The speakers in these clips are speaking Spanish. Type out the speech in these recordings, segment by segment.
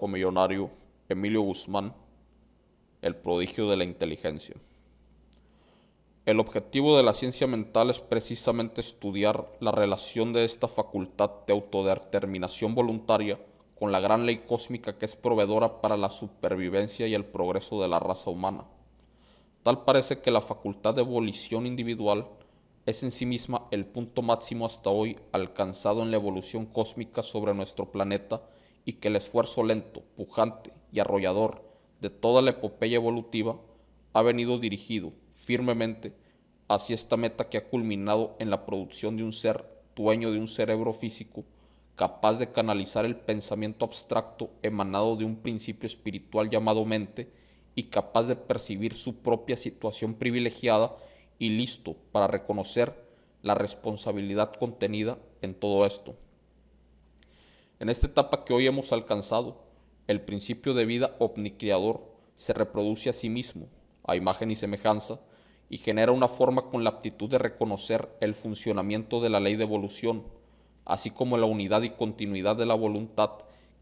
o millonario, Emilio Guzmán, el prodigio de la inteligencia. El objetivo de la ciencia mental es precisamente estudiar la relación de esta facultad de autodeterminación voluntaria con la gran ley cósmica que es proveedora para la supervivencia y el progreso de la raza humana. Tal parece que la facultad de evolución individual es en sí misma el punto máximo hasta hoy alcanzado en la evolución cósmica sobre nuestro planeta y que el esfuerzo lento, pujante y arrollador de toda la epopeya evolutiva ha venido dirigido firmemente hacia esta meta que ha culminado en la producción de un ser dueño de un cerebro físico capaz de canalizar el pensamiento abstracto emanado de un principio espiritual llamado mente y capaz de percibir su propia situación privilegiada y listo para reconocer la responsabilidad contenida en todo esto. En esta etapa que hoy hemos alcanzado, el principio de vida omnicreador se reproduce a sí mismo, a imagen y semejanza, y genera una forma con la aptitud de reconocer el funcionamiento de la ley de evolución, así como la unidad y continuidad de la voluntad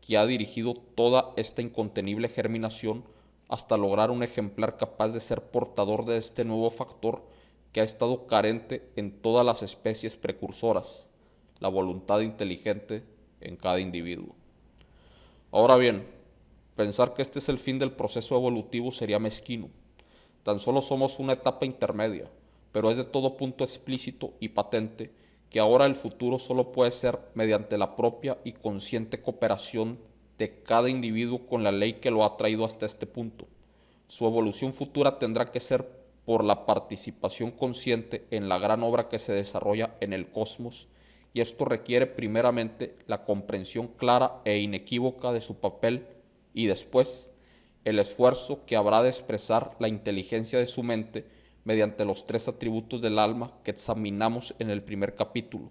que ha dirigido toda esta incontenible germinación hasta lograr un ejemplar capaz de ser portador de este nuevo factor que ha estado carente en todas las especies precursoras, la voluntad inteligente en cada individuo. Ahora bien, pensar que este es el fin del proceso evolutivo sería mezquino. Tan solo somos una etapa intermedia, pero es de todo punto explícito y patente que ahora el futuro solo puede ser mediante la propia y consciente cooperación de cada individuo con la ley que lo ha traído hasta este punto. Su evolución futura tendrá que ser por la participación consciente en la gran obra que se desarrolla en el cosmos y esto requiere primeramente la comprensión clara e inequívoca de su papel y después el esfuerzo que habrá de expresar la inteligencia de su mente mediante los tres atributos del alma que examinamos en el primer capítulo,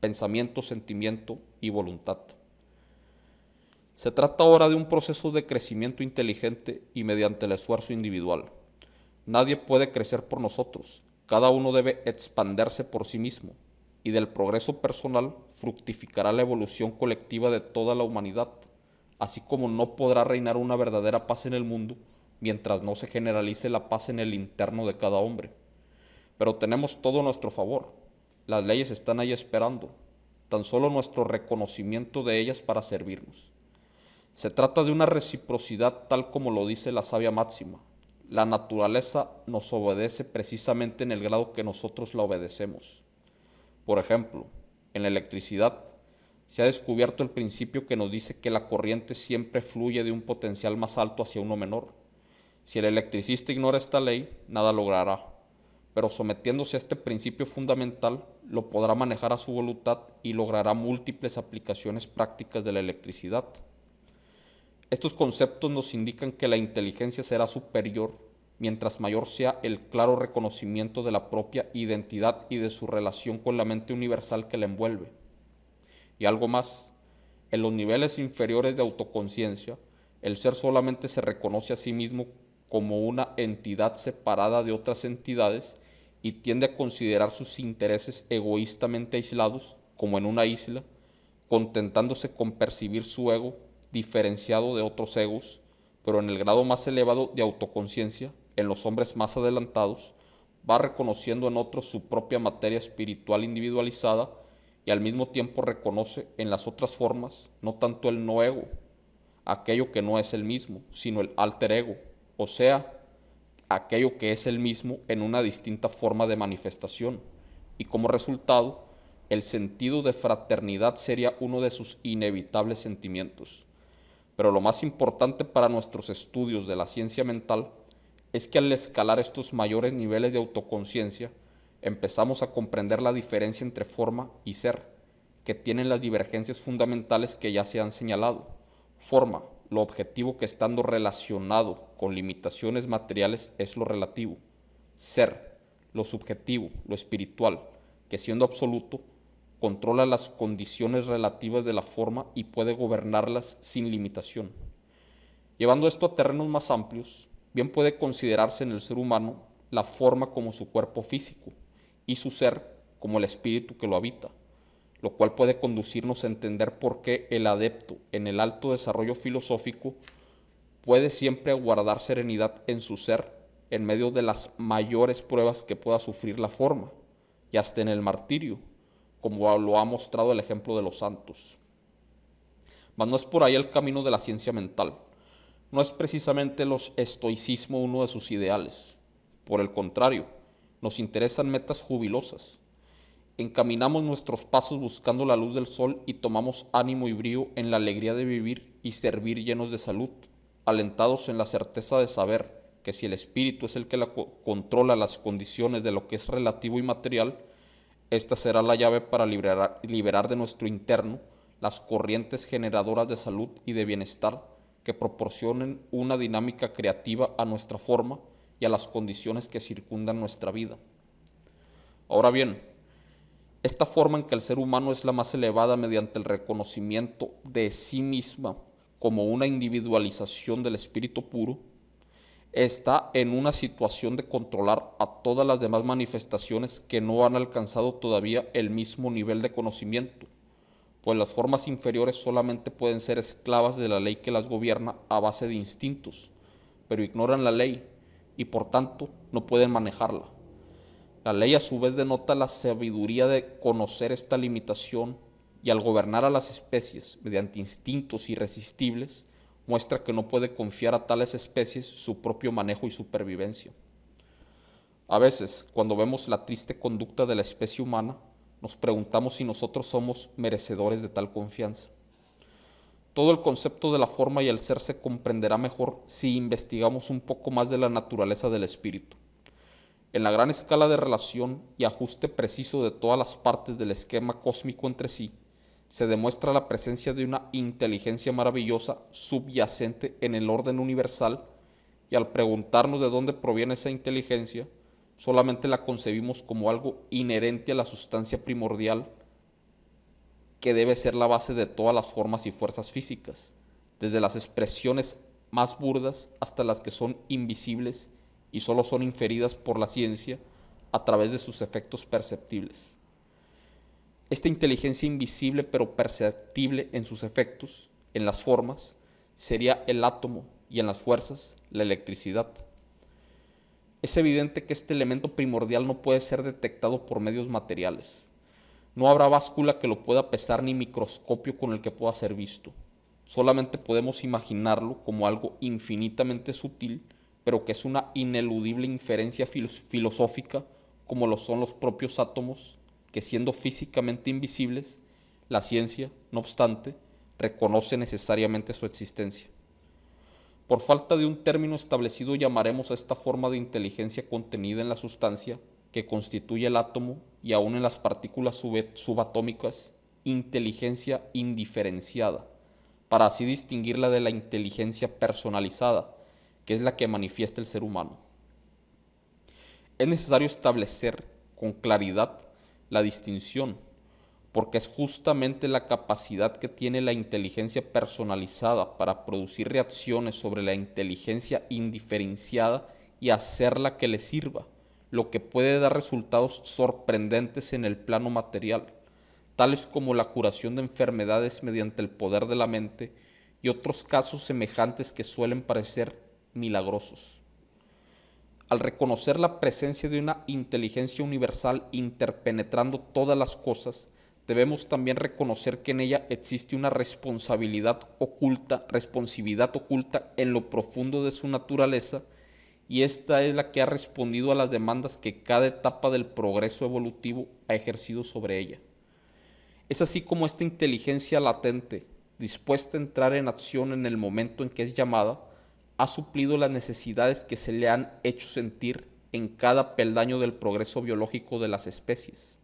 pensamiento, sentimiento y voluntad. Se trata ahora de un proceso de crecimiento inteligente y mediante el esfuerzo individual. Nadie puede crecer por nosotros, cada uno debe expandirse por sí mismo, y del progreso personal fructificará la evolución colectiva de toda la humanidad, así como no podrá reinar una verdadera paz en el mundo mientras no se generalice la paz en el interno de cada hombre. Pero tenemos todo nuestro favor. Las leyes están ahí esperando, tan solo nuestro reconocimiento de ellas para servirnos. Se trata de una reciprocidad tal como lo dice la sabia máxima. La naturaleza nos obedece precisamente en el grado que nosotros la obedecemos. Por ejemplo, en la electricidad se ha descubierto el principio que nos dice que la corriente siempre fluye de un potencial más alto hacia uno menor. Si el electricista ignora esta ley, nada logrará, pero sometiéndose a este principio fundamental, lo podrá manejar a su voluntad y logrará múltiples aplicaciones prácticas de la electricidad. Estos conceptos nos indican que la inteligencia será superior mientras mayor sea el claro reconocimiento de la propia identidad y de su relación con la mente universal que la envuelve. Y algo más, en los niveles inferiores de autoconciencia, el ser solamente se reconoce a sí mismo como una entidad separada de otras entidades y tiende a considerar sus intereses egoístamente aislados, como en una isla, contentándose con percibir su ego diferenciado de otros egos, pero en el grado más elevado de autoconciencia en los hombres más adelantados, va reconociendo en otros su propia materia espiritual individualizada y al mismo tiempo reconoce en las otras formas no tanto el no ego, aquello que no es el mismo, sino el alter ego, o sea, aquello que es el mismo en una distinta forma de manifestación. Y como resultado, el sentido de fraternidad sería uno de sus inevitables sentimientos. Pero lo más importante para nuestros estudios de la ciencia mental es que al escalar estos mayores niveles de autoconciencia, empezamos a comprender la diferencia entre forma y ser, que tienen las divergencias fundamentales que ya se han señalado. Forma, lo objetivo que estando relacionado con limitaciones materiales es lo relativo. Ser, lo subjetivo, lo espiritual, que siendo absoluto, controla las condiciones relativas de la forma y puede gobernarlas sin limitación. Llevando esto a terrenos más amplios, bien puede considerarse en el ser humano la forma como su cuerpo físico y su ser como el espíritu que lo habita, lo cual puede conducirnos a entender por qué el adepto en el alto desarrollo filosófico puede siempre aguardar serenidad en su ser en medio de las mayores pruebas que pueda sufrir la forma, y hasta en el martirio, como lo ha mostrado el ejemplo de los santos. Mas no es por ahí el camino de la ciencia mental, no es precisamente los estoicismo uno de sus ideales. Por el contrario, nos interesan metas jubilosas. Encaminamos nuestros pasos buscando la luz del sol y tomamos ánimo y brío en la alegría de vivir y servir llenos de salud, alentados en la certeza de saber que si el espíritu es el que controla las condiciones de lo que es relativo y material, esta será la llave para liberar, liberar de nuestro interno las corrientes generadoras de salud y de bienestar que proporcionen una dinámica creativa a nuestra forma y a las condiciones que circundan nuestra vida. Ahora bien, esta forma en que el ser humano es la más elevada mediante el reconocimiento de sí misma como una individualización del espíritu puro, está en una situación de controlar a todas las demás manifestaciones que no han alcanzado todavía el mismo nivel de conocimiento pues las formas inferiores solamente pueden ser esclavas de la ley que las gobierna a base de instintos, pero ignoran la ley y por tanto no pueden manejarla. La ley a su vez denota la sabiduría de conocer esta limitación y al gobernar a las especies mediante instintos irresistibles, muestra que no puede confiar a tales especies su propio manejo y supervivencia. A veces, cuando vemos la triste conducta de la especie humana, nos preguntamos si nosotros somos merecedores de tal confianza. Todo el concepto de la forma y el ser se comprenderá mejor si investigamos un poco más de la naturaleza del espíritu. En la gran escala de relación y ajuste preciso de todas las partes del esquema cósmico entre sí, se demuestra la presencia de una inteligencia maravillosa subyacente en el orden universal y al preguntarnos de dónde proviene esa inteligencia, solamente la concebimos como algo inherente a la sustancia primordial que debe ser la base de todas las formas y fuerzas físicas, desde las expresiones más burdas hasta las que son invisibles y solo son inferidas por la ciencia a través de sus efectos perceptibles. Esta inteligencia invisible pero perceptible en sus efectos, en las formas, sería el átomo y en las fuerzas la electricidad es evidente que este elemento primordial no puede ser detectado por medios materiales. No habrá báscula que lo pueda pesar ni microscopio con el que pueda ser visto. Solamente podemos imaginarlo como algo infinitamente sutil, pero que es una ineludible inferencia filosófica como lo son los propios átomos, que siendo físicamente invisibles, la ciencia, no obstante, reconoce necesariamente su existencia. Por falta de un término establecido llamaremos a esta forma de inteligencia contenida en la sustancia que constituye el átomo y aún en las partículas subatómicas inteligencia indiferenciada, para así distinguirla de la inteligencia personalizada, que es la que manifiesta el ser humano. Es necesario establecer con claridad la distinción porque es justamente la capacidad que tiene la inteligencia personalizada para producir reacciones sobre la inteligencia indiferenciada y hacerla que le sirva, lo que puede dar resultados sorprendentes en el plano material, tales como la curación de enfermedades mediante el poder de la mente y otros casos semejantes que suelen parecer milagrosos. Al reconocer la presencia de una inteligencia universal interpenetrando todas las cosas, debemos también reconocer que en ella existe una responsabilidad oculta, responsividad oculta en lo profundo de su naturaleza, y esta es la que ha respondido a las demandas que cada etapa del progreso evolutivo ha ejercido sobre ella. Es así como esta inteligencia latente, dispuesta a entrar en acción en el momento en que es llamada, ha suplido las necesidades que se le han hecho sentir en cada peldaño del progreso biológico de las especies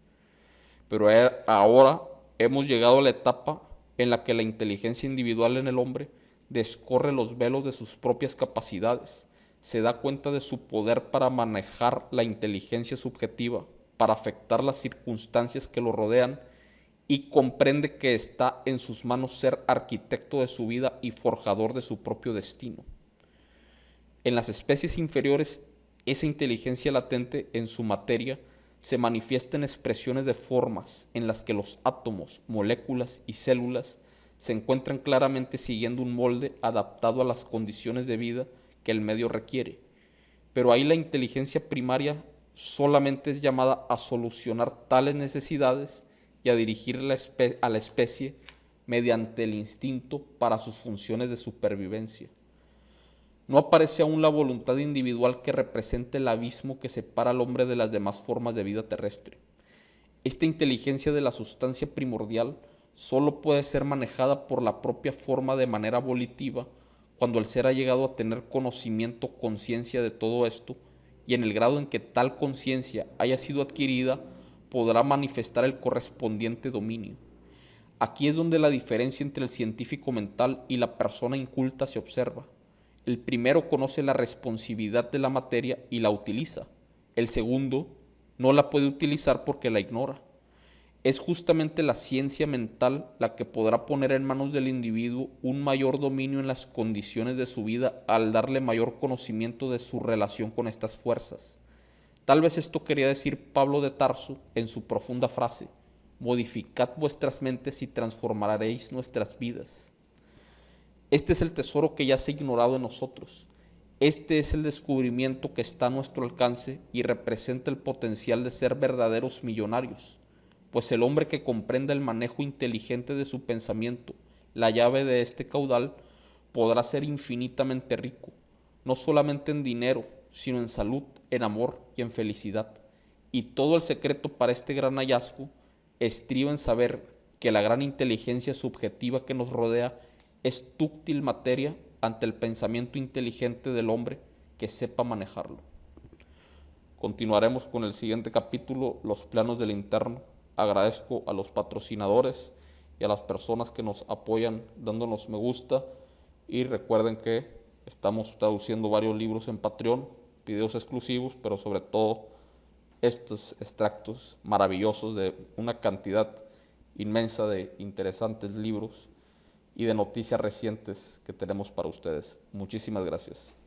pero e, ahora hemos llegado a la etapa en la que la inteligencia individual en el hombre descorre los velos de sus propias capacidades, se da cuenta de su poder para manejar la inteligencia subjetiva, para afectar las circunstancias que lo rodean y comprende que está en sus manos ser arquitecto de su vida y forjador de su propio destino. En las especies inferiores, esa inteligencia latente en su materia se manifiestan expresiones de formas en las que los átomos, moléculas y células se encuentran claramente siguiendo un molde adaptado a las condiciones de vida que el medio requiere. Pero ahí la inteligencia primaria solamente es llamada a solucionar tales necesidades y a dirigir a la especie mediante el instinto para sus funciones de supervivencia. No aparece aún la voluntad individual que represente el abismo que separa al hombre de las demás formas de vida terrestre. Esta inteligencia de la sustancia primordial solo puede ser manejada por la propia forma de manera volitiva cuando el ser ha llegado a tener conocimiento, conciencia de todo esto, y en el grado en que tal conciencia haya sido adquirida, podrá manifestar el correspondiente dominio. Aquí es donde la diferencia entre el científico mental y la persona inculta se observa. El primero conoce la responsividad de la materia y la utiliza. El segundo no la puede utilizar porque la ignora. Es justamente la ciencia mental la que podrá poner en manos del individuo un mayor dominio en las condiciones de su vida al darle mayor conocimiento de su relación con estas fuerzas. Tal vez esto quería decir Pablo de Tarso en su profunda frase, modificad vuestras mentes y transformaréis nuestras vidas. Este es el tesoro que ya se ha ignorado en nosotros. Este es el descubrimiento que está a nuestro alcance y representa el potencial de ser verdaderos millonarios, pues el hombre que comprenda el manejo inteligente de su pensamiento, la llave de este caudal, podrá ser infinitamente rico, no solamente en dinero, sino en salud, en amor y en felicidad. Y todo el secreto para este gran hallazgo estriba en saber que la gran inteligencia subjetiva que nos rodea es túctil materia ante el pensamiento inteligente del hombre que sepa manejarlo. Continuaremos con el siguiente capítulo, los planos del interno. Agradezco a los patrocinadores y a las personas que nos apoyan dándonos me gusta y recuerden que estamos traduciendo varios libros en Patreon, videos exclusivos, pero sobre todo estos extractos maravillosos de una cantidad inmensa de interesantes libros y de noticias recientes que tenemos para ustedes. Muchísimas gracias.